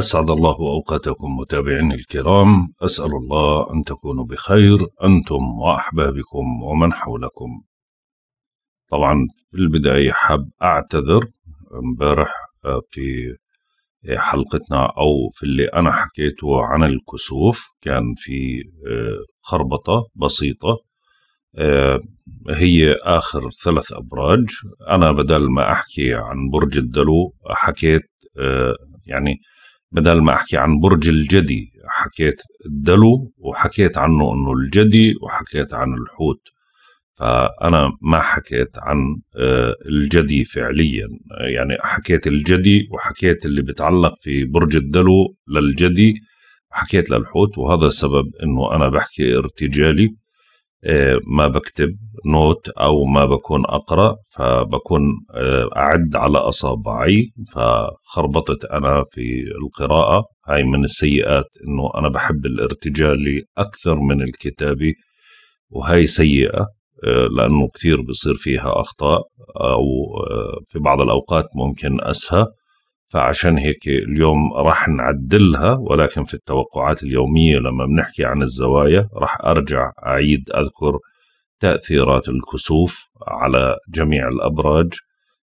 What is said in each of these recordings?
أسعد الله أوقاتكم متابعيني الكرام أسأل الله أن تكونوا بخير أنتم وأحبابكم ومن حولكم طبعا في البداية حاب أعتذر امبارح آه، في حلقتنا أو في اللي أنا حكيته عن الكسوف كان في آه، خربطة بسيطة آه، هي آخر ثلاث أبراج أنا بدل ما أحكي عن برج الدلو حكيت يعني بدل ما احكي عن برج الجدي حكيت الدلو وحكيت عنه انه الجدي وحكيت عن الحوت فانا ما حكيت عن آه، الجدي فعليا يعني حكيت الجدي وحكيت اللي بتعلق في برج الدلو للجدي وحكيت للحوت وهذا سبب انه انا بحكي ارتجالي آه، ما بكتب نوت او ما بكون اقرا فبكون آه، اعد على اصابعي فخربطت انا في القراءه هاي من السيئات انه انا بحب الارتجالي اكثر من الكتابي وهي سيئه آه، لانه كثير بصير فيها اخطاء او في بعض الاوقات ممكن اسهى فعشان هيك اليوم راح نعدلها ولكن في التوقعات اليومية لما بنحكي عن الزوايا راح أرجع أعيد أذكر تأثيرات الكسوف على جميع الأبراج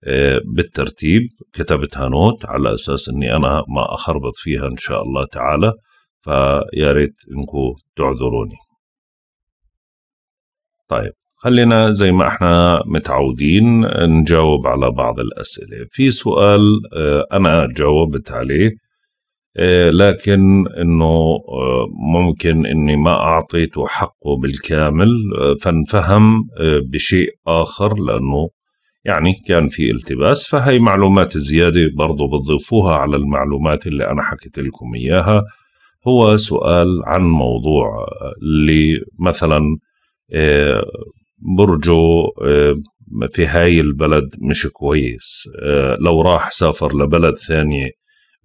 آه، بالترتيب كتبتها نوت على أساس أني أنا ما أخربط فيها إن شاء الله تعالى فياريت انكم تعذروني طيب خلينا زي ما احنا متعودين نجاوب على بعض الأسئلة في سؤال آه، أنا جاوبت عليه آه، لكن انه آه، ممكن اني ما اعطيته حقه بالكامل فانفهم بشيء اخر لانه يعني كان في التباس فهي معلومات زيادة برضو بتضيفوها على المعلومات اللي أنا حكيت لكم إياها هو سؤال عن موضوع اللي مثلا برجه آه، في هاي البلد مش كويس آه، لو راح سافر لبلد ثانية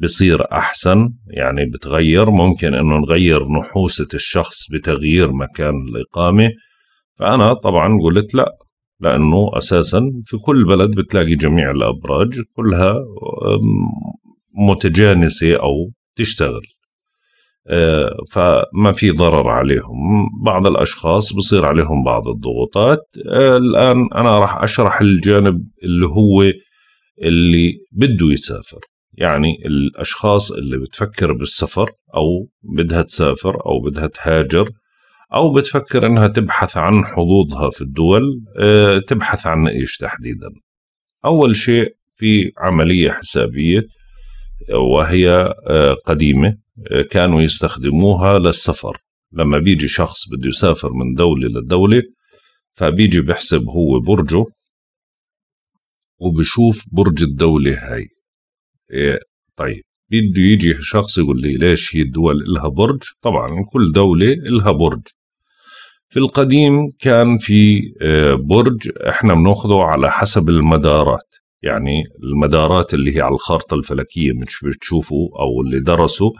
بصير أحسن يعني بتغير ممكن أنه نغير نحوسة الشخص بتغيير مكان الإقامة فأنا طبعا قلت لا لأنه أساسا في كل بلد بتلاقي جميع الأبراج كلها متجانسة أو تشتغل آه، فما في ضرر عليهم بعض الأشخاص بصير عليهم بعض الضغوطات آه، الآن أنا راح أشرح الجانب اللي هو اللي بده يسافر يعني الأشخاص اللي بتفكر بالسفر أو بدها تسافر أو بدها تهاجر أو بتفكر أنها تبحث عن حظوظها في الدول آه، تبحث عن إيش تحديدا أول شيء في عملية حسابية وهي قديمة كانوا يستخدموها للسفر لما بيجي شخص بده يسافر من دولة للدولة فبيجي بيحسب هو برجه وبشوف برج الدولة هاي إيه طيب بده يجي شخص يقول لي ليش هي الدول إلها برج طبعا كل دولة إلها برج في القديم كان في إيه، برج احنا بناخده على حسب المدارات يعني المدارات اللي هي على الخارطة الفلكية مش بتشوفوا أو اللي درسوا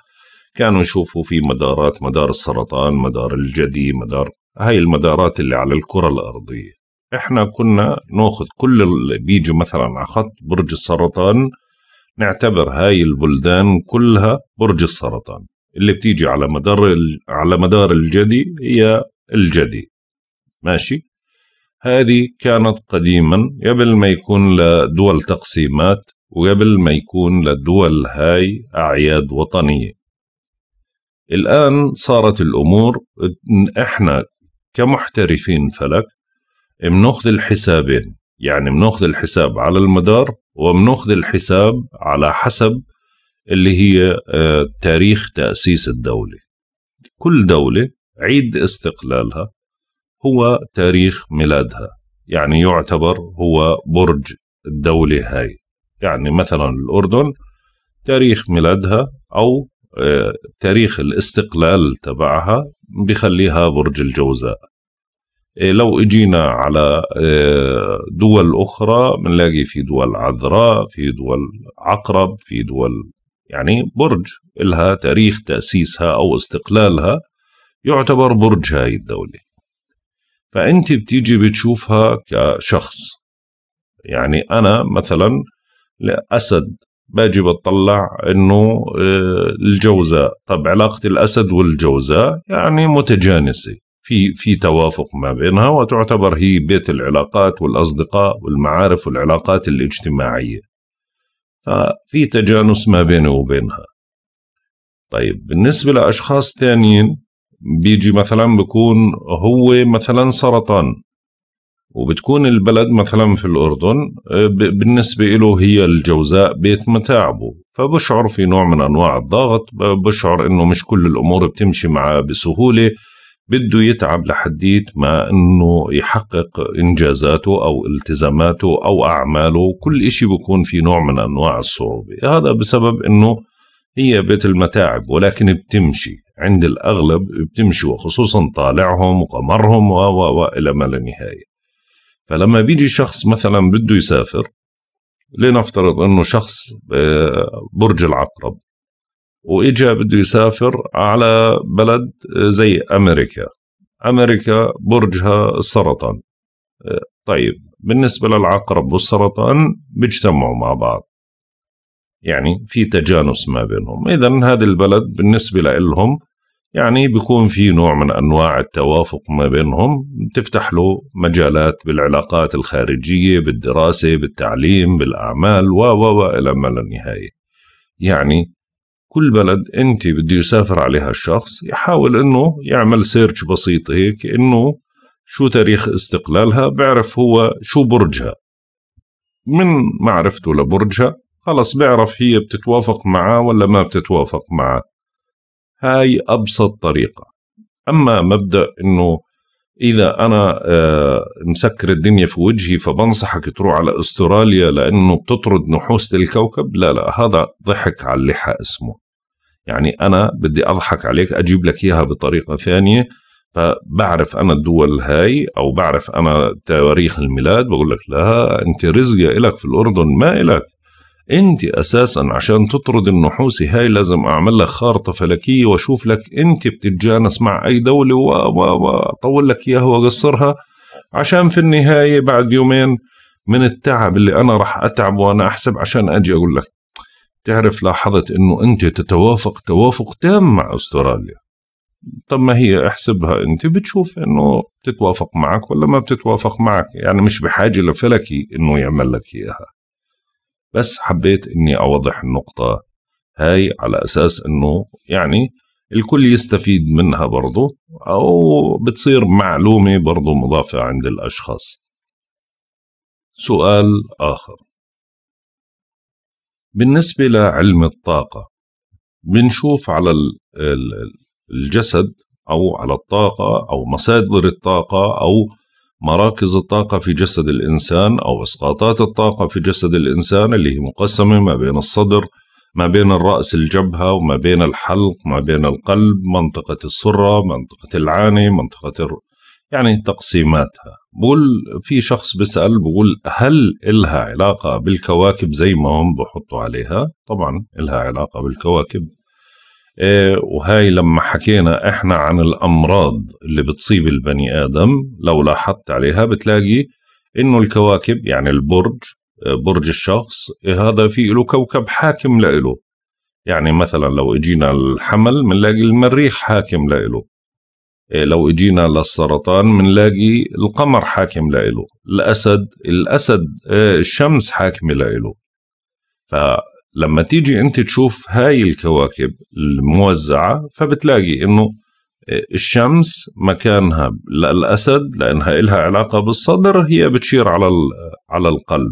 كانوا يشوفوا في مدارات مدار السرطان مدار الجدي مدار هاي المدارات اللي على الكرة الأرضية إحنا كنا ناخذ كل اللي بيجي مثلا على خط برج السرطان نعتبر هاي البلدان كلها برج السرطان اللي بتيجي على مدار على مدار الجدي هي الجدي ماشي هذه كانت قديما قبل ما يكون لدول تقسيمات وقبل ما يكون للدول هاي أعياد وطنية الآن صارت الأمور إحنا كمحترفين فلك بناخذ الحسابين يعني بناخذ الحساب على المدار وبناخذ الحساب على حسب اللي هي آه، تاريخ تأسيس الدولة كل دولة عيد استقلالها هو تاريخ ميلادها يعني يعتبر هو برج الدولة هاي يعني مثلا الأردن تاريخ ميلادها أو تاريخ الاستقلال تبعها بخليها برج الجوزاء إيه، لو اجينا على إيه، دول اخرى بنلاقي في دول عذراء في دول عقرب في دول يعني برج لها تاريخ تاسيسها او استقلالها يعتبر برج هاي الدوله فانت بتيجي بتشوفها كشخص يعني انا مثلا اسد باجي بطلع انه آه، الجوزاء طب علاقه الاسد والجوزاء يعني متجانسه في في توافق ما بينها وتعتبر هي بيت العلاقات والاصدقاء والمعارف والعلاقات الاجتماعيه ففي تجانس ما بينه وبينها طيب بالنسبه لاشخاص ثانيين بيجي مثلا بكون هو مثلا سرطان وبتكون البلد مثلا في الأردن آه، بالنسبة له هي الجوزاء بيت متاعبه فبشعر في نوع من أنواع الضغط بشعر أنه مش كل الأمور بتمشي معه بسهولة بده يتعب لحديت ما أنه يحقق إنجازاته أو التزاماته أو أعماله كل إشي بكون في نوع من أنواع الصعوبة هذا بسبب أنه هي بيت المتاعب ولكن بتمشي عند الأغلب بتمشي وخصوصا طالعهم وقمرهم وإلى ما لا نهاية فلما بيجي شخص مثلا بده يسافر لنفترض انه شخص آه، برج العقرب واجا بده يسافر على بلد آه، زي امريكا امريكا برجها السرطان آه، طيب بالنسبه للعقرب والسرطان بيجتمعوا مع بعض يعني في تجانس ما بينهم اذا هذا البلد بالنسبه لهم يعني بيكون في نوع من انواع التوافق ما بينهم تفتح له مجالات بالعلاقات الخارجيه بالدراسه بالتعليم بالاعمال و و و الى ما لا نهايه يعني كل بلد انت بده يسافر عليها الشخص يحاول انه يعمل سيرش بسيط هيك انه شو تاريخ استقلالها بعرف هو شو برجها من معرفته لبرجها خلص بيعرف هي بتتوافق معه ولا ما بتتوافق معه هاي ابسط طريقه اما مبدا انه اذا انا آه، مسكر الدنيا في وجهي فبنصحك تروح على استراليا لانه بتطرد نحوس الكوكب لا لا هذا ضحك على اللحى اسمه يعني انا بدي اضحك عليك اجيب لك اياها بطريقه ثانيه فبعرف انا الدول هاي او بعرف انا تواريخ الميلاد بقول لك لا انت رزقه الك في الاردن ما الك انت اساسا عشان تطرد النحوس هاي لازم اعمل لك خارطه فلكيه واشوف لك انت بتتجانس مع اي دوله واطول لك اياها واقصرها عشان في النهايه بعد يومين من التعب اللي انا راح اتعب وانا احسب عشان اجي اقول لك تعرف لاحظت انه انت تتوافق توافق تام مع استراليا طب ما هي احسبها انت بتشوف انه بتتوافق معك ولا ما بتتوافق معك يعني مش بحاجه لفلكي انه يعمل لك اياها بس حبيت اني اوضح النقطة هاي على اساس انه يعني الكل يستفيد منها برضو او بتصير معلومة برضو مضافة عند الاشخاص سؤال اخر بالنسبة لعلم الطاقة بنشوف على الجسد أو على الطاقة أو مصادر الطاقة أو مراكز الطاقة في جسد الإنسان أو إسقاطات الطاقة في جسد الإنسان اللي هي مقسمة ما بين الصدر ما بين الرأس الجبهة وما بين الحلق ما بين القلب منطقة السرة منطقة العاني منطقة الر... يعني تقسيماتها بقول في شخص بيسأل بقول هل إلها علاقة بالكواكب زي ما هم بحطوا عليها طبعا إلها علاقة بالكواكب إيه، وهاي لما حكينا احنا عن الامراض اللي بتصيب البني ادم لو لاحظت عليها بتلاقي انه الكواكب يعني البرج إيه، برج الشخص إيه، هذا في له كوكب حاكم لإله يعني مثلا لو اجينا الحمل بنلاقي المريخ حاكم لإله لو اجينا للسرطان بنلاقي القمر حاكم لإله الاسد الاسد الشمس حاكمه لإله لما تيجي انت تشوف هاي الكواكب الموزعة فبتلاقي انه الشمس مكانها للأسد لأنها لها علاقة بالصدر هي بتشير على على القلب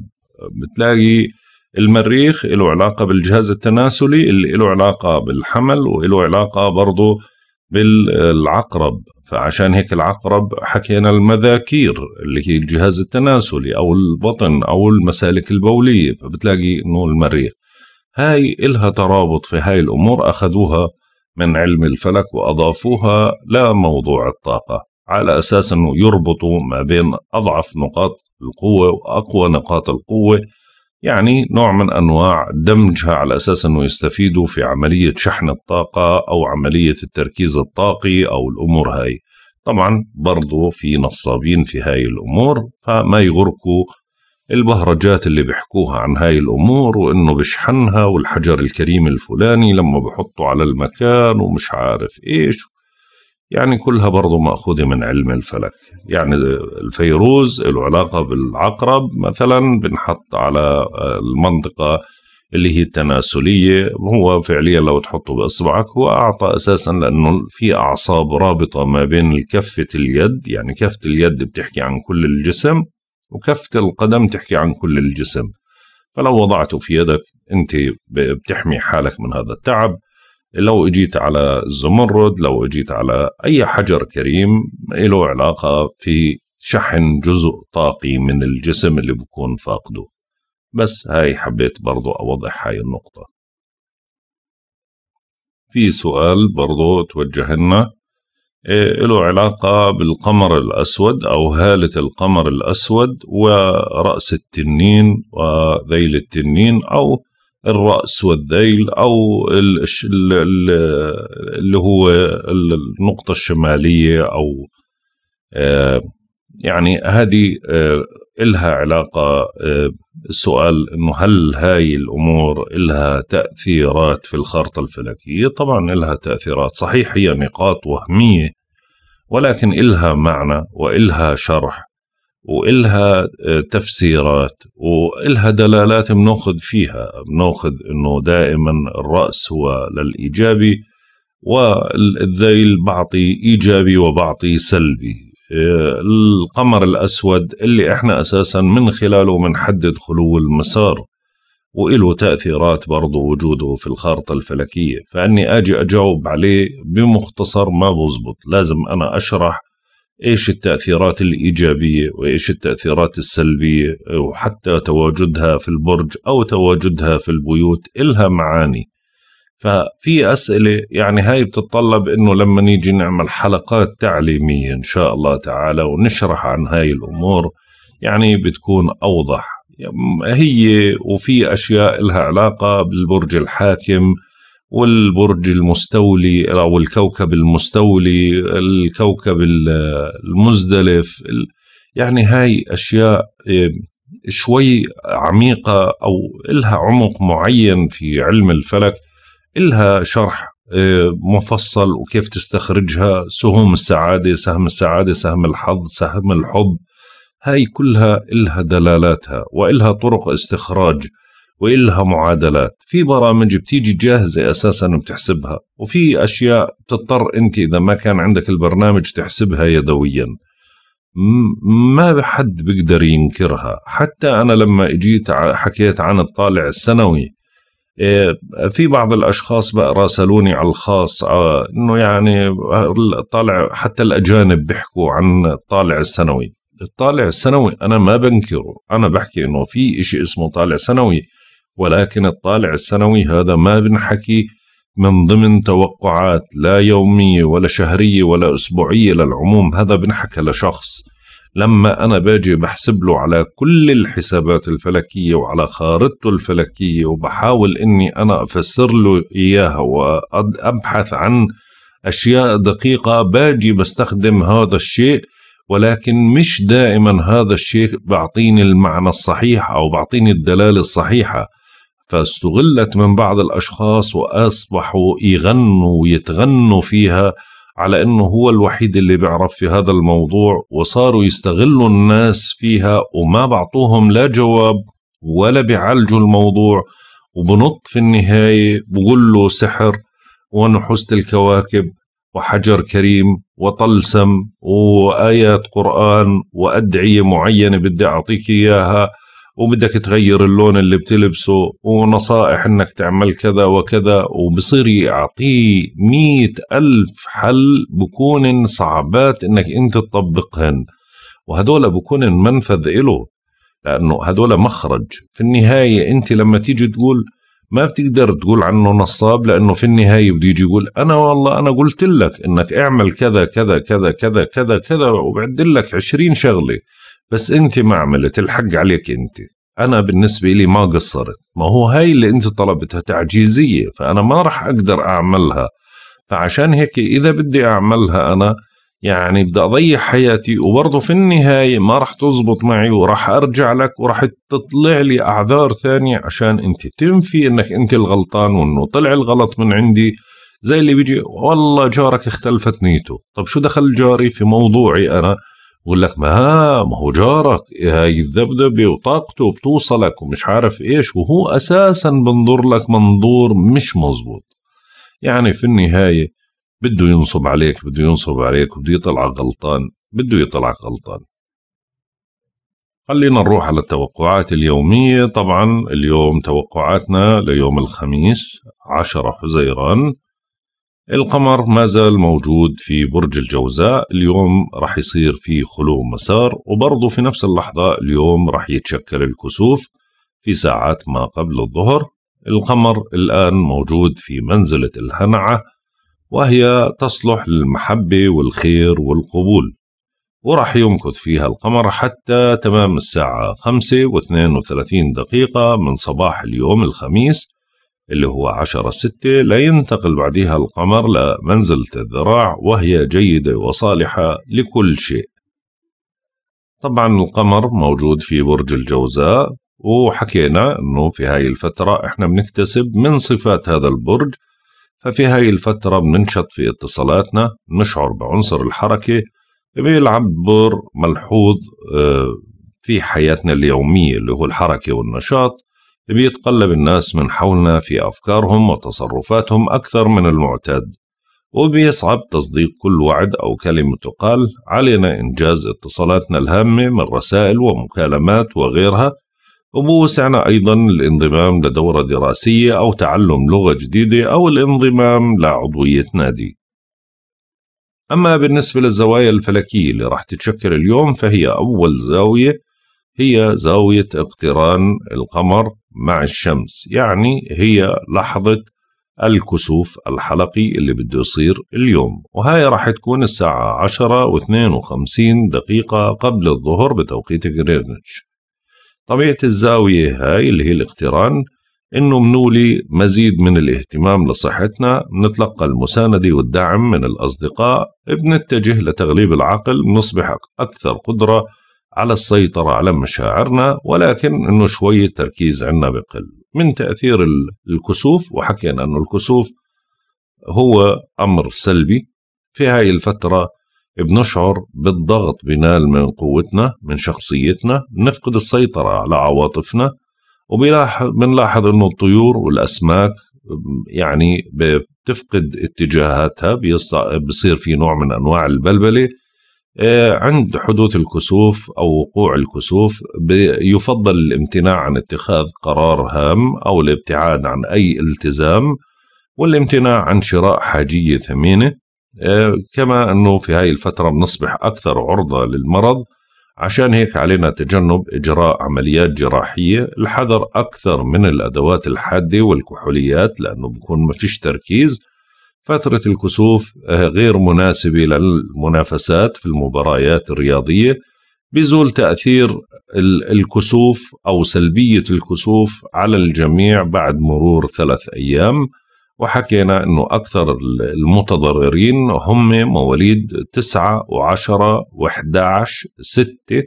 بتلاقي المريخ له علاقة بالجهاز التناسلي اللي له علاقة بالحمل وله علاقة برضه بالعقرب فعشان هيك العقرب حكينا المذاكير اللي هي الجهاز التناسلي أو البطن أو المسالك البولية فبتلاقي إنه المريخ هاي إلها ترابط في هاي الأمور أخذوها من علم الفلك وأضافوها لموضوع الطاقة على أساس أنه يربطوا ما بين أضعف نقاط القوة وأقوى نقاط القوة يعني نوع من أنواع دمجها على أساس أنه يستفيدوا في عملية شحن الطاقة أو عملية التركيز الطاقي أو الأمور هاي طبعا برضو في نصابين في هاي الأمور فما يغركوا البهرجات اللي بيحكوها عن هاي الأمور وإنه بشحنها والحجر الكريم الفلاني لما بحطه على المكان ومش عارف إيش يعني كلها برضه مأخوذة من علم الفلك يعني الفيروز له علاقة بالعقرب مثلا بنحط على المنطقة اللي هي التناسلية هو فعليا لو تحطه بإصبعك هو أعطى أساسا لأنه في أعصاب رابطة ما بين كفة اليد يعني كفة اليد بتحكي عن كل الجسم وكفة القدم تحكي عن كل الجسم فلو وضعته في يدك أنت بتحمي حالك من هذا التعب لو اجيت على الزمرد لو اجيت على أي حجر كريم له علاقة في شحن جزء طاقي من الجسم اللي بكون فاقده بس هاي حبيت برضو أوضح هاي النقطة في سؤال برضو توجه لنا إيه، له علاقة بالقمر الأسود أو هالة القمر الأسود ورأس التنين وذيل التنين أو الرأس والذيل أو اللي هو النقطة الشمالية أو آه، يعني هذه آه، إلها علاقة آه، السؤال أنه هل هاي الأمور إلها تأثيرات في الخارطة الفلكية طبعا إلها تأثيرات صحيح هي نقاط وهمية ولكن إلها معنى وإلها شرح وإلها آه، تفسيرات وإلها دلالات بناخذ فيها بناخذ أنه دائما الرأس هو للإيجابي والذيل بعطي إيجابي وبعطي سلبي القمر الأسود اللي إحنا أساسا من خلاله بنحدد خلو المسار وإله تأثيرات برضه وجوده في الخارطة الفلكية فأني أجي أجاوب عليه بمختصر ما بزبط لازم أنا أشرح إيش التأثيرات الإيجابية وإيش التأثيرات السلبية وحتى تواجدها في البرج أو تواجدها في البيوت إلها معاني ففي أسئلة يعني هاي بتتطلب أنه لما نيجي نعمل حلقات تعليمية إن شاء الله تعالى ونشرح عن هاي الأمور يعني بتكون أوضح هي وفي أشياء لها علاقة بالبرج الحاكم والبرج المستولي أو الكوكب المستولي الكوكب المزدلف يعني هاي أشياء إيه، شوي عميقة أو إلها عمق معين في علم الفلك إلها شرح آه، مفصل وكيف تستخرجها سهم السعادة سهم السعادة سهم الحظ سهم الحب هاي كلها إلها دلالاتها وإلها طرق استخراج وإلها معادلات في برامج بتيجي جاهزة أساسا وبتحسبها وفي أشياء بتضطر أنت إذا ما كان عندك البرنامج تحسبها يدويا ما حد بيقدر ينكرها حتى أنا لما إجيت حكيت عن الطالع السنوي إيه، في بعض الاشخاص بقى راسلوني على الخاص آه، انه يعني طالع حتى الاجانب بيحكوا عن الطالع السنوي الطالع السنوي انا ما بنكره انا بحكي انه في شيء اسمه طالع سنوي ولكن الطالع السنوي هذا ما بنحكي من ضمن توقعات لا يومية ولا شهرية ولا أسبوعية للعموم هذا بنحكى لشخص لما أنا باجي بحسب له على كل الحسابات الفلكية وعلى خارطته الفلكية وبحاول إني أنا أفسر له إياها وأبحث عن أشياء دقيقة باجي بستخدم هذا الشيء ولكن مش دائما هذا الشيء بعطيني المعنى الصحيح أو بعطيني الدلالة الصحيحة فاستغلت من بعض الأشخاص وأصبحوا يغنوا ويتغنوا فيها على انه هو الوحيد اللي بيعرف في هذا الموضوع وصاروا يستغلوا الناس فيها وما بعطوهم لا جواب ولا بيعالجوا الموضوع وبنط في النهاية بقول له سحر ونحوست الكواكب وحجر كريم وطلسم وآيات قرآن وأدعية معينة بدي أعطيك إياها وبدك تغير اللون اللي بتلبسه ونصائح انك تعمل كذا وكذا وبصير يعطيه مئة ألف حل بكون صعبات انك انت تطبقهن وهدول بكون منفذ إله لأنه هدول مخرج في النهاية أنت لما تيجي تقول ما بتقدر تقول عنه نصاب لأنه في النهاية بده يجي يقول أنا والله أنا قلت لك أنك اعمل كذا كذا كذا كذا كذا كذا وبعدلك لك عشرين شغلة بس انت ما عملت الحق عليك انت انا بالنسبة لي ما قصرت ما هو هاي اللي انت طلبتها تعجيزية فانا ما راح اقدر اعملها فعشان هيك اذا بدي اعملها انا يعني بدي اضيع حياتي وبرضه في النهايه ما راح تزبط معي وراح ارجع لك وراح تطلع لي اعذار ثانيه عشان انت تنفي انك انت الغلطان وانه طلع الغلط من عندي زي اللي بيجي والله جارك اختلفت نيته طب شو دخل جاري في موضوعي انا يقول لك ما ما هو جارك هاي الذبذبه وطاقته بتوصلك ومش عارف ايش وهو اساسا بنظر لك منظور مش مزبوط يعني في النهايه بده ينصب عليك بده ينصب عليك وبده يطلعك غلطان بده يطلعك غلطان خلينا نروح على التوقعات اليومية طبعا اليوم توقعاتنا ليوم الخميس 10 حزيران القمر ما زال موجود في برج الجوزاء اليوم راح يصير في خلو مسار وبرضه في نفس اللحظة اليوم راح يتشكل الكسوف في ساعات ما قبل الظهر القمر الآن موجود في منزلة الهنعة وهي تصلح للمحبة والخير والقبول وراح يمكث فيها القمر حتى تمام الساعة 5 و32 دقيقة من صباح اليوم الخميس اللي هو 10 6 لينتقل بعدها القمر لمنزلة الذراع وهي جيدة وصالحة لكل شيء طبعا القمر موجود في برج الجوزاء وحكينا انه في هاي الفترة احنا بنكتسب من صفات هذا البرج ففي هاي الفترة بننشط في اتصالاتنا نشعر بعنصر الحركة بيلعب دور ملحوظ آه، في حياتنا اليومية اللي هو الحركة والنشاط بيتقلب الناس من حولنا في أفكارهم وتصرفاتهم أكثر من المعتاد وبيصعب تصديق كل وعد أو كلمة تقال علينا إنجاز اتصالاتنا الهامة من رسائل ومكالمات وغيرها وبوسعنا أيضا الانضمام لدورة دراسية أو تعلم لغة جديدة أو الانضمام لعضوية نادي أما بالنسبة للزوايا الفلكية اللي راح تتشكل اليوم فهي أول زاوية هي زاوية اقتران القمر مع الشمس يعني هي لحظة الكسوف الحلقي اللي بده يصير اليوم وهاي راح تكون الساعة 10 و 52 دقيقة قبل الظهر بتوقيت غرينتش طبيعة الزاوية هاي اللي هي الاقتران انه منولي مزيد من الاهتمام لصحتنا بنتلقى المساندة والدعم من الاصدقاء بنتجه لتغليب العقل بنصبح اكثر قدرة على السيطرة على مشاعرنا ولكن أنه شوية تركيز عنا بقل من تأثير الكسوف وحكينا أنه الكسوف هو أمر سلبي في هاي الفترة بنشعر بالضغط بنال من قوتنا من شخصيتنا بنفقد السيطرة على عواطفنا وبنلاحظ أنه الطيور والأسماك يعني بتفقد اتجاهاتها بيصير في نوع من أنواع البلبلة آه، عند حدوث الكسوف او وقوع الكسوف يفضل الامتناع عن اتخاذ قرار هام او الابتعاد عن اي التزام والامتناع عن شراء حاجيه ثمينه آه، كما انه في هذه الفتره بنصبح اكثر عرضه للمرض عشان هيك علينا تجنب اجراء عمليات جراحيه الحذر اكثر من الادوات الحاده والكحوليات لانه بكون ما فيش تركيز فترة الكسوف آه، غير مناسبة للمنافسات في المباريات الرياضية بيزول تأثير الكسوف أو سلبية الكسوف على الجميع بعد مرور ثلاث أيام وحكينا أنه أكثر المتضررين هم مواليد 9 و10 و11 6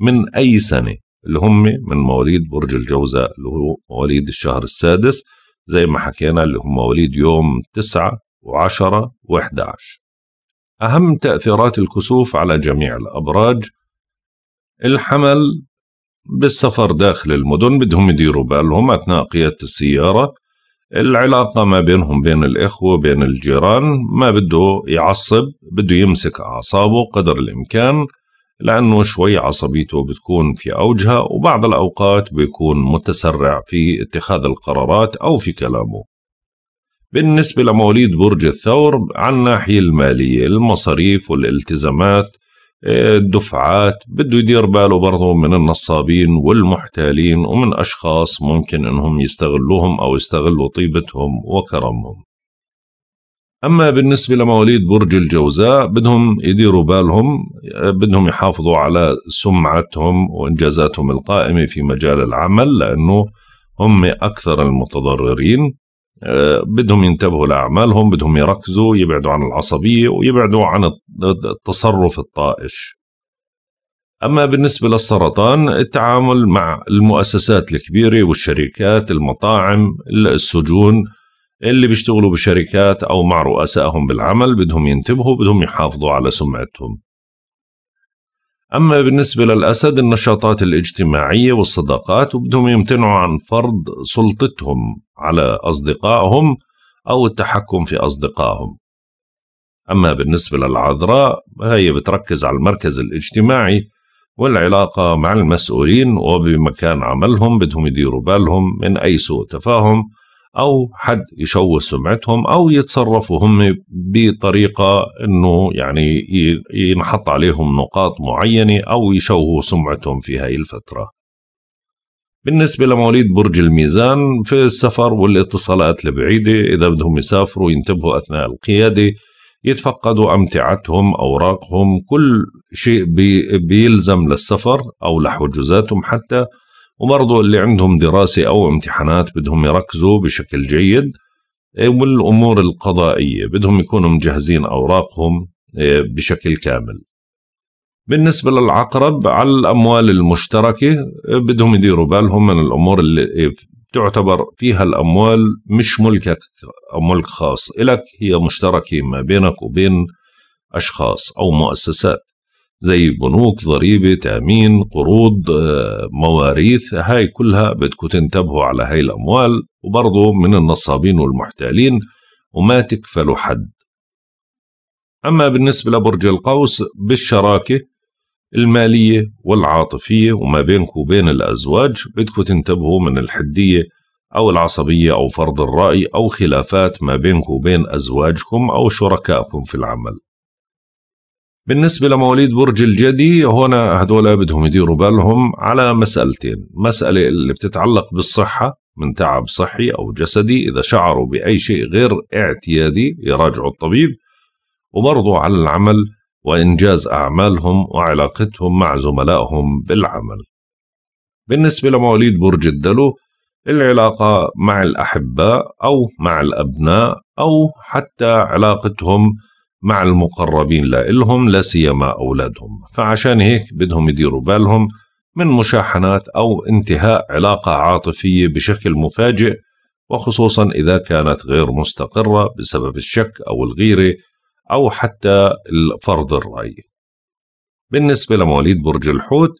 من أي سنة اللي هم من مواليد برج الجوزة اللي هو مواليد الشهر السادس زي ما حكينا اللي هم مواليد يوم 9 و10 و11 أهم تأثيرات الكسوف على جميع الأبراج الحمل بالسفر داخل المدن بدهم يديروا بالهم أثناء قيادة السيارة العلاقة ما بينهم بين الإخوة وبين الجيران ما بده يعصب بده يمسك أعصابه قدر الإمكان لأنه شوي عصبيته بتكون في أوجها وبعض الأوقات بيكون متسرع في اتخاذ القرارات أو في كلامه بالنسبة لمواليد برج الثور عن الناحية المالية المصاريف والالتزامات آه، الدفعات بده يدير باله برضه من النصابين والمحتالين ومن أشخاص ممكن أنهم يستغلوهم أو يستغلوا طيبتهم وكرمهم أما بالنسبة لمواليد برج الجوزاء بدهم يديروا بالهم آه، بدهم يحافظوا على سمعتهم وإنجازاتهم القائمة في مجال العمل لأنه هم أكثر المتضررين آه، بدهم ينتبهوا لأعمالهم بدهم يركزوا يبعدوا عن العصبية ويبعدوا عن التصرف الطائش أما بالنسبة للسرطان التعامل مع المؤسسات الكبيرة والشركات المطاعم السجون اللي بيشتغلوا بشركات أو مع رؤسائهم بالعمل بدهم ينتبهوا بدهم يحافظوا على سمعتهم أما بالنسبة للأسد النشاطات الاجتماعية والصداقات وبدهم يمتنعوا عن فرض سلطتهم على أصدقائهم أو التحكم في أصدقائهم أما بالنسبة للعذراء هي بتركز على المركز الاجتماعي والعلاقة مع المسؤولين وبمكان عملهم بدهم يديروا بالهم من أي سوء تفاهم او حد يشوه سمعتهم او يتصرفوا هم بطريقه انه يعني ينحط عليهم نقاط معينه او يشوهوا سمعتهم في هاي الفتره. بالنسبة لمواليد برج الميزان في السفر والاتصالات البعيدة إذا بدهم يسافروا ينتبهوا أثناء القيادة يتفقدوا أمتعتهم أوراقهم كل شيء بيلزم للسفر أو لحجوزاتهم حتى وبرضه اللي عندهم دراسة أو امتحانات بدهم يركزوا بشكل جيد إيه، والأمور القضائية بدهم يكونوا مجهزين أوراقهم إيه، بشكل كامل بالنسبة للعقرب على الأموال المشتركة إيه، بدهم يديروا بالهم من الأمور اللي تعتبر فيها الأموال مش ملكك أو ملك خاص إلك هي مشتركة ما بينك وبين أشخاص أو مؤسسات زي بنوك ضريبة تأمين قروض آه، مواريث هاي كلها بدكم تنتبهوا على هاي الأموال وبرضه من النصابين والمحتالين وما تكفلوا حد أما بالنسبة لبرج القوس بالشراكة المالية والعاطفية وما بينك وبين الأزواج بدكم تنتبهوا من الحدية أو العصبية أو فرض الرأي أو خلافات ما بينك وبين أزواجكم أو شركائكم في العمل بالنسبة لمواليد برج الجدي هنا هدول بدهم يديروا بالهم على مسألتين مسألة اللي بتتعلق بالصحة من تعب صحي أو جسدي إذا شعروا بأي شيء غير اعتيادي يراجعوا الطبيب وبرضو على العمل وإنجاز أعمالهم وعلاقتهم مع زملائهم بالعمل بالنسبة لمواليد برج الدلو العلاقة مع الأحباء أو مع الأبناء أو حتى علاقتهم مع المقربين لإلهم لا سيما أولادهم فعشان هيك بدهم يديروا بالهم من مشاحنات أو انتهاء علاقة عاطفية بشكل مفاجئ وخصوصا إذا كانت غير مستقرة بسبب الشك أو الغيرة أو حتى فرض الرأي بالنسبة لمواليد برج الحوت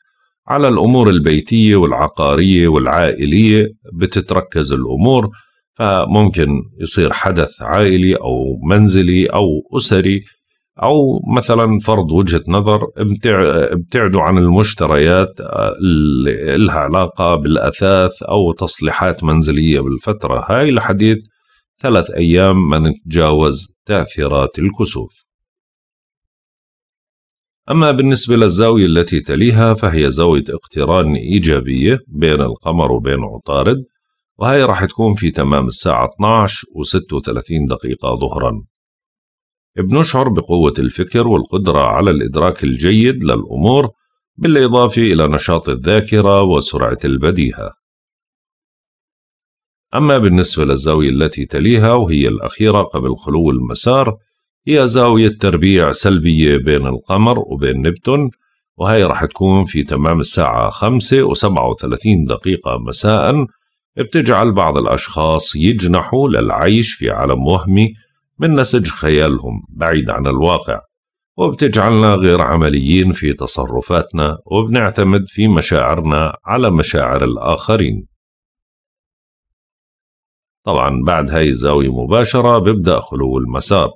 على الأمور البيتية والعقارية والعائلية بتتركز الأمور فممكن يصير حدث عائلي أو منزلي أو أسري أو مثلا فرض وجهة نظر ابتعدوا عن المشتريات آه، اللي لها علاقة بالأثاث أو تصليحات منزلية بالفترة هاي لحديث ثلاث أيام ما نتجاوز تأثيرات الكسوف أما بالنسبة للزاوية التي تليها فهي زاوية اقتران إيجابية بين القمر وبين عطارد وهي راح تكون في تمام الساعة 12 و36 دقيقة ظهرا بنشعر بقوة الفكر والقدرة على الإدراك الجيد للأمور بالإضافة إلى نشاط الذاكرة وسرعة البديهة أما بالنسبة للزاوية التي تليها وهي الأخيرة قبل خلو المسار هي زاوية تربيع سلبية بين القمر وبين نبتون وهي راح تكون في تمام الساعة 5 و37 دقيقة مساءً بتجعل بعض الأشخاص يجنحوا للعيش في عالم وهمي من نسج خيالهم بعيد عن الواقع وبتجعلنا غير عمليين في تصرفاتنا وبنعتمد في مشاعرنا على مشاعر الآخرين طبعا بعد هاي الزاوية مباشرة ببدأ خلو المسار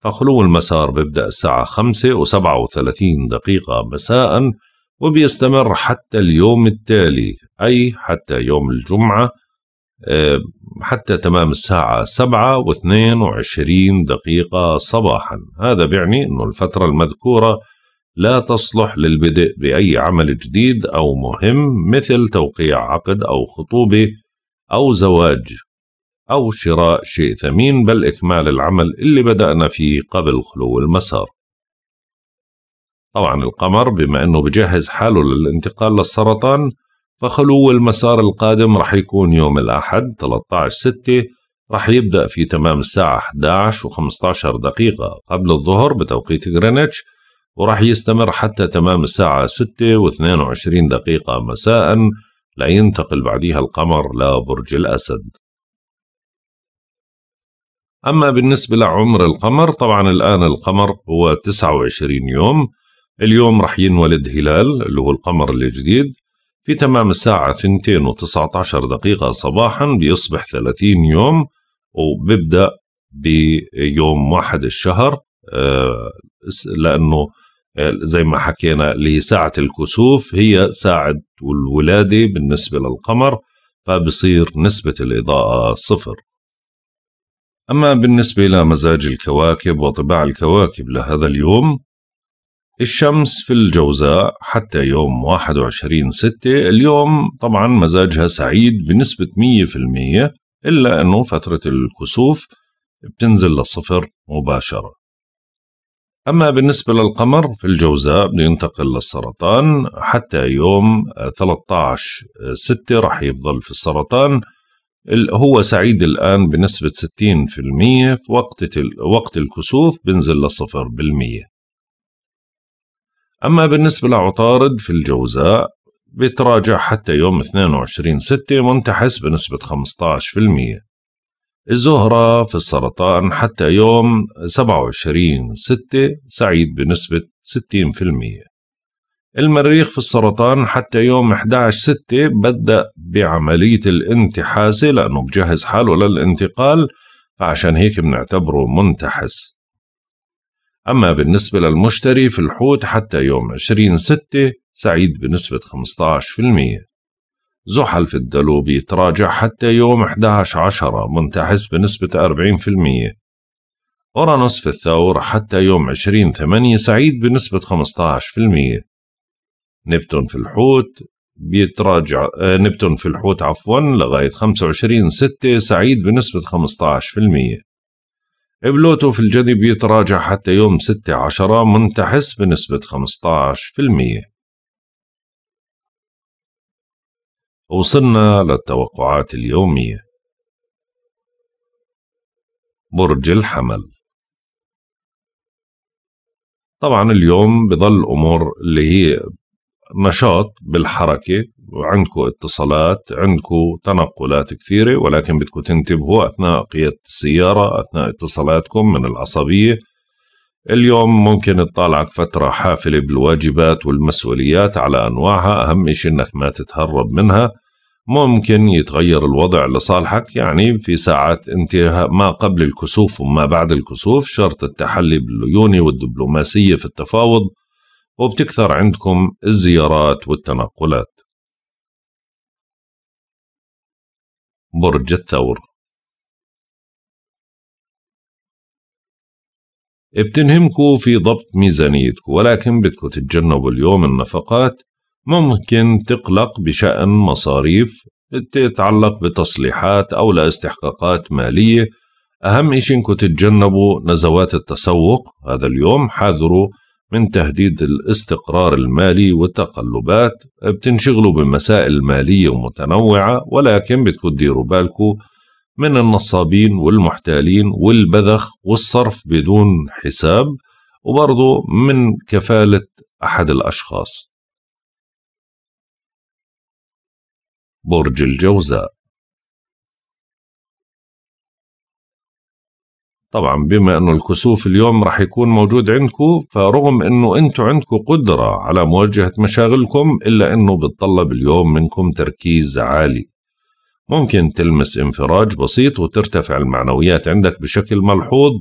فخلو المسار ببدأ الساعة 5 و37 دقيقة مساء وبيستمر حتى اليوم التالي أي حتى يوم الجمعة آه، حتى تمام الساعة سبعة واثنين وعشرين دقيقة صباحا هذا بيعني أن الفترة المذكورة لا تصلح للبدء بأي عمل جديد أو مهم مثل توقيع عقد أو خطوبة أو زواج أو شراء شيء ثمين بل إكمال العمل اللي بدأنا فيه قبل خلو المسار طبعا القمر بما أنه بجهز حاله للانتقال للسرطان فخلو المسار القادم رح يكون يوم الأحد 13/6 رح يبدأ في تمام الساعة 11 و15 دقيقة قبل الظهر بتوقيت غرينتش ورح يستمر حتى تمام الساعة 6 و22 دقيقة مساء لينتقل بعديها القمر لبرج الأسد أما بالنسبة لعمر القمر طبعا الآن القمر هو 29 يوم اليوم راح ينولد هلال اللي هو القمر الجديد في تمام الساعة 2 و19 دقيقة صباحا بيصبح 30 يوم وببدأ بيوم واحد الشهر آه، لأنه آه، زي ما حكينا اللي هي ساعة الكسوف هي ساعة الولادة بالنسبة للقمر فبصير نسبة الإضاءة صفر أما بالنسبة لمزاج الكواكب وطباع الكواكب لهذا اليوم الشمس في الجوزاء حتى يوم 21 ستة اليوم طبعا مزاجها سعيد بنسبة 100% إلا أنه فترة الكسوف بتنزل للصفر مباشرة أما بالنسبة للقمر في الجوزاء بينتقل للسرطان حتى يوم 13 6 رح يفضل في السرطان هو سعيد الآن بنسبة 60% في وقت وقت الكسوف بنزل لصفر بالمية أما بالنسبة لعطارد في الجوزاء بتراجع حتى يوم 22 6 منتحس بنسبة 15% الزهرة في السرطان حتى يوم 27 6 سعيد بنسبة 60% المريخ في السرطان حتى يوم 11 6 بدأ بعملية الانتحاسة لأنه بجهز حاله للانتقال فعشان هيك بنعتبره منتحس أما بالنسبة للمشتري في الحوت حتى يوم 20 6 سعيد بنسبة 15% زحل في الدلو بيتراجع حتى يوم 11 10 منتحس بنسبة 40% أورانوس في الثور حتى يوم 20 8 سعيد بنسبة 15% نبتون في الحوت بيتراجع آه، نبتون في الحوت عفوا لغاية 25 6 سعيد بنسبة 15% بلوتو في الجدي بيتراجع حتى يوم 6 عشرة منتحس بنسبة 15% وصلنا للتوقعات اليومية برج الحمل طبعا اليوم بظل أمور اللي هي نشاط بالحركة عندكم اتصالات عندكم تنقلات كثيرة ولكن بدكم تنتبهوا أثناء قيادة السيارة أثناء اتصالاتكم من العصبية اليوم ممكن تطالعك فترة حافلة بالواجبات والمسؤوليات على أنواعها أهم إشي أنك ما تتهرب منها ممكن يتغير الوضع لصالحك يعني في ساعات انت ما قبل الكسوف وما بعد الكسوف شرط التحلي بالليونة والدبلوماسية في التفاوض وبتكثر عندكم الزيارات والتنقلات برج الثور بتنهمكوا في ضبط ميزانيتكوا ولكن بدكوا تتجنبوا اليوم النفقات ممكن تقلق بشأن مصاريف تتعلق بتصليحات أو لاستحقاقات مالية أهم إشي إنكم تتجنبوا نزوات التسوق هذا اليوم حاذروا من تهديد الاستقرار المالي والتقلبات بتنشغلوا بمسائل مالية متنوعة ولكن بتكون تديروا بالكو من النصابين والمحتالين والبذخ والصرف بدون حساب وبرضه من كفالة أحد الأشخاص برج الجوزاء طبعا بما انه الكسوف اليوم رح يكون موجود عندكم فرغم انه انتم عندكم قدره على مواجهه مشاغلكم الا انه بتطلب اليوم منكم تركيز عالي ممكن تلمس انفراج بسيط وترتفع المعنويات عندك بشكل ملحوظ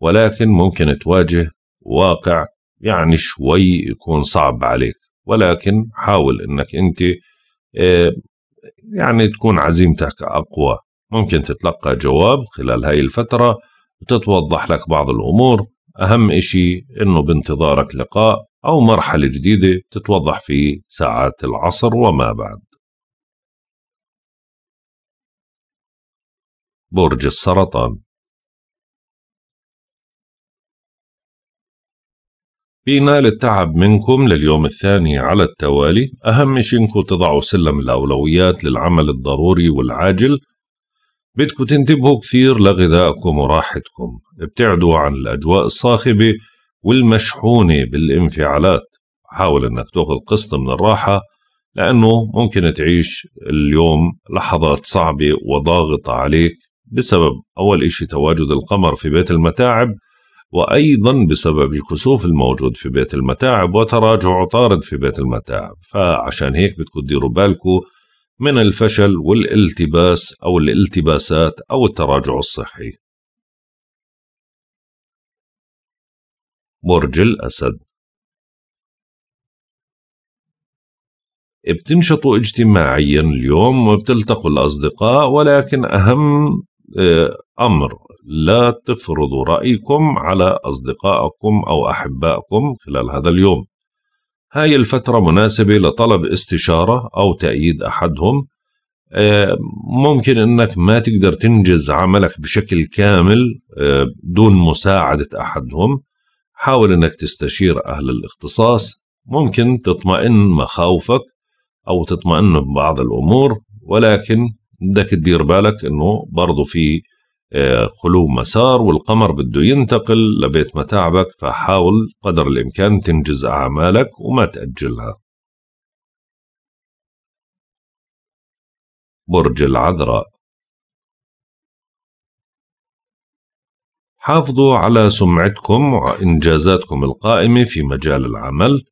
ولكن ممكن تواجه واقع يعني شوي يكون صعب عليك ولكن حاول انك انت آه، يعني تكون عزيمتك اقوى ممكن تتلقى جواب خلال هاي الفتره بتتوضح لك بعض الأمور أهم إشي إنه بانتظارك لقاء أو مرحلة جديدة تتوضح في ساعات العصر وما بعد برج السرطان بينال التعب منكم لليوم الثاني على التوالي أهم شيء إنكم تضعوا سلم الأولويات للعمل الضروري والعاجل بدكم تنتبهوا كثير لغذائكم وراحتكم ابتعدوا عن الأجواء الصاخبة والمشحونة بالانفعالات حاول أنك تأخذ قسط من الراحة لأنه ممكن تعيش اليوم لحظات صعبة وضاغطة عليك بسبب أول إشي تواجد القمر في بيت المتاعب وأيضا بسبب الكسوف الموجود في بيت المتاعب وتراجع عطارد في بيت المتاعب فعشان هيك بدكم تديروا بالكم من الفشل والالتباس أو الالتباسات أو التراجع الصحي برج الأسد بتنشطوا اجتماعيا اليوم وبتلتقوا الأصدقاء ولكن أهم آه، أمر لا تفرضوا رأيكم على أصدقائكم أو أحبائكم خلال هذا اليوم هاي الفترة مناسبة لطلب استشارة أو تأييد أحدهم آه، ممكن أنك ما تقدر تنجز عملك بشكل كامل آه، دون مساعدة أحدهم حاول أنك تستشير أهل الاختصاص ممكن تطمئن مخاوفك أو تطمئن ببعض الأمور ولكن بدك تدير بالك أنه برضو في خلو مسار والقمر بده ينتقل لبيت متاعبك فحاول قدر الإمكان تنجز أعمالك وما تأجلها برج العذراء حافظوا على سمعتكم وإنجازاتكم القائمة في مجال العمل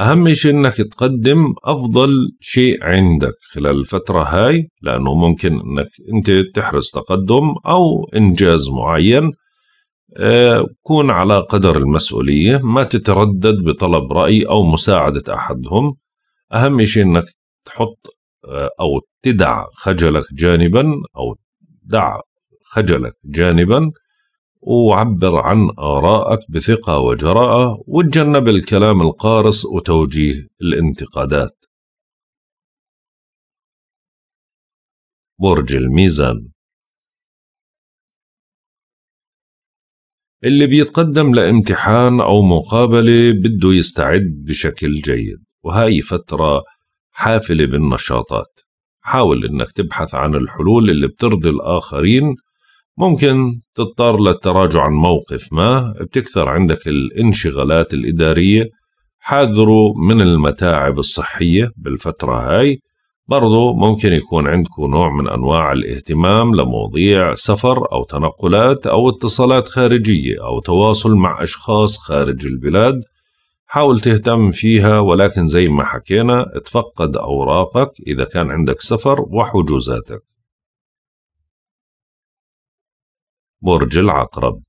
أهم شيء إنك تقدم أفضل شيء عندك خلال الفترة هاي لأنه ممكن إنك أنت تحرز تقدم أو إنجاز معين أه كون على قدر المسؤولية ما تتردد بطلب رأي أو مساعدة أحدهم أهم شيء إنك تحط آه، أو تدع خجلك جانبا أو دع خجلك جانبا وعبر عن آرائك بثقة وجراءة وتجنب الكلام القارص وتوجيه الانتقادات برج الميزان اللي بيتقدم لامتحان أو مقابلة بده يستعد بشكل جيد وهاي فترة حافلة بالنشاطات حاول إنك تبحث عن الحلول اللي بترضي الآخرين ممكن تضطر للتراجع عن موقف ما بتكثر عندك الانشغالات الإدارية حاذروا من المتاعب الصحية بالفترة هاي برضو ممكن يكون عندكم نوع من أنواع الاهتمام لمواضيع سفر أو تنقلات أو اتصالات خارجية أو تواصل مع أشخاص خارج البلاد حاول تهتم فيها ولكن زي ما حكينا اتفقد أوراقك إذا كان عندك سفر وحجوزاتك برج العقرب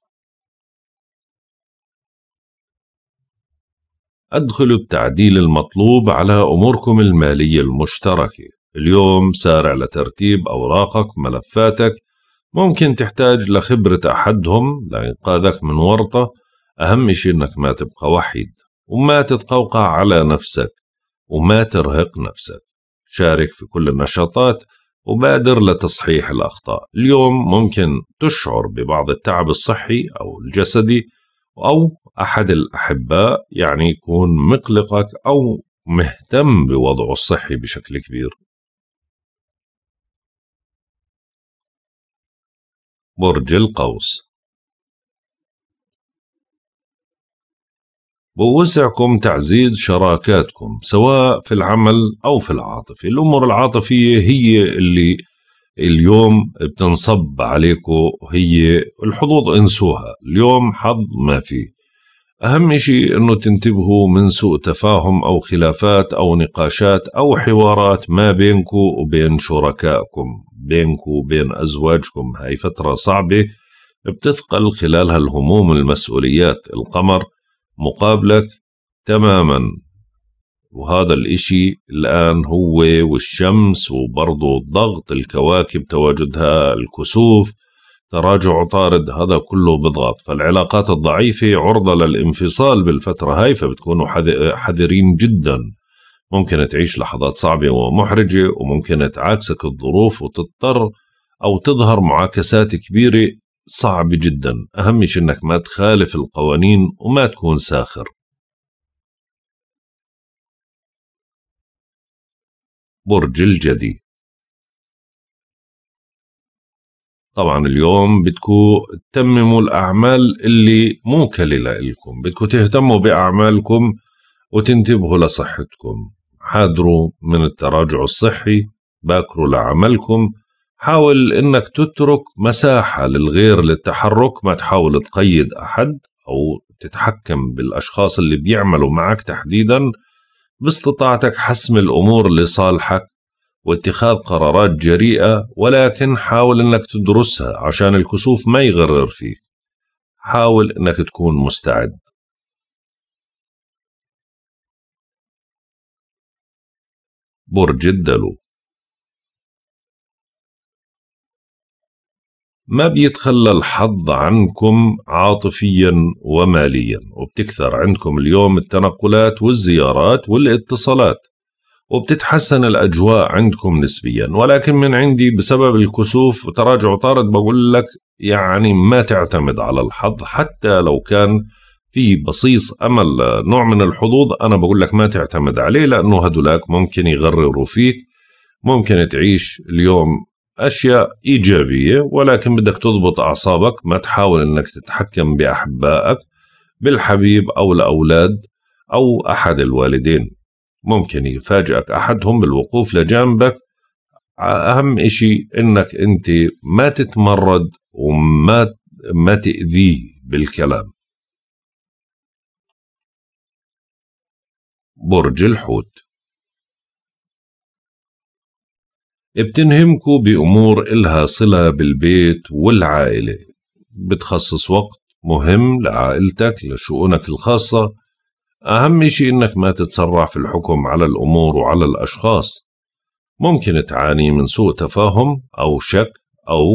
أدخلوا التعديل المطلوب على أموركم المالية المشتركة اليوم سارع لترتيب أوراقك ملفاتك ممكن تحتاج لخبرة أحدهم لإنقاذك من ورطة أهم شيء إنك ما تبقى وحيد وما تتقوقع على نفسك وما ترهق نفسك شارك في كل النشاطات وبادر لتصحيح الأخطاء اليوم ممكن تشعر ببعض التعب الصحي أو الجسدي أو أحد الأحباء يعني يكون مقلقك أو مهتم بوضعه الصحي بشكل كبير برج القوس بوسعكم تعزيز شراكاتكم سواء في العمل أو في العاطفة الأمور العاطفية هي اللي اليوم بتنصب عليكم هي الحظوظ انسوها اليوم حظ ما فيه أهم شيء أنه تنتبهوا من سوء تفاهم أو خلافات أو نقاشات أو حوارات ما بينكم وبين شركائكم بينكم وبين أزواجكم هاي فترة صعبة بتثقل خلالها الهموم المسؤوليات القمر مقابلك تماما وهذا الإشي الآن هو والشمس وبرضه الضغط الكواكب تواجدها الكسوف تراجع طارد هذا كله بضغط فالعلاقات الضعيفة عرضة للانفصال بالفترة هاي فبتكونوا حذرين جدا ممكن تعيش لحظات صعبة ومحرجة وممكن تعاكسك الظروف وتضطر أو تظهر معاكسات كبيرة صعب جدا أهم شيء أنك ما تخالف القوانين وما تكون ساخر برج الجدي طبعا اليوم بدكو تتمموا الأعمال اللي موكلة لكم بدكو تهتموا بأعمالكم وتنتبهوا لصحتكم حاضروا من التراجع الصحي باكروا لعملكم حاول انك تترك مساحه للغير للتحرك ما تحاول تقيد احد او تتحكم بالاشخاص اللي بيعملوا معك تحديدا باستطاعتك حسم الامور لصالحك واتخاذ قرارات جريئه ولكن حاول انك تدرسها عشان الكسوف ما يغرر فيك حاول انك تكون مستعد برج الدلو ما بيتخلى الحظ عنكم عاطفيا وماليا وبتكثر عندكم اليوم التنقلات والزيارات والاتصالات وبتتحسن الأجواء عندكم نسبيا ولكن من عندي بسبب الكسوف وتراجع وطارد بقول لك يعني ما تعتمد على الحظ حتى لو كان في بصيص أمل نوع من الحظوظ أنا بقول لك ما تعتمد عليه لأنه هدولاك ممكن يغرروا فيك ممكن تعيش اليوم اشياء ايجابيه ولكن بدك تضبط اعصابك ما تحاول انك تتحكم باحبائك بالحبيب او الاولاد او احد الوالدين ممكن يفاجئك احدهم بالوقوف لجانبك اهم اشي انك انت ما تتمرد وما ما تاذيه بالكلام برج الحوت بتنهمكوا بأمور إلها صلة بالبيت والعائلة بتخصص وقت مهم لعائلتك لشؤونك الخاصة أهم شيء إنك ما تتسرع في الحكم على الأمور وعلى الأشخاص ممكن تعاني من سوء تفاهم أو شك أو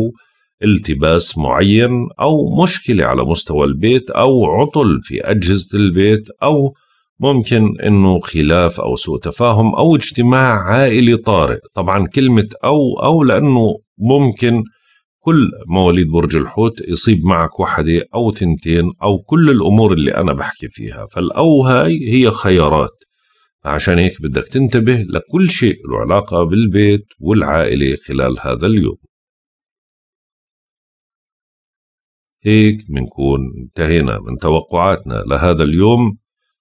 التباس معين أو مشكلة على مستوى البيت أو عطل في أجهزة البيت أو ممكن انه خلاف او سوء تفاهم او اجتماع عائلي طارئ طبعا كلمه او او لانه ممكن كل مواليد برج الحوت يصيب معك وحده او تنتين او كل الامور اللي انا بحكي فيها فالاو هاي هي خيارات عشان هيك بدك تنتبه لكل شيء له علاقه بالبيت والعائله خلال هذا اليوم هيك بنكون انتهينا من توقعاتنا لهذا اليوم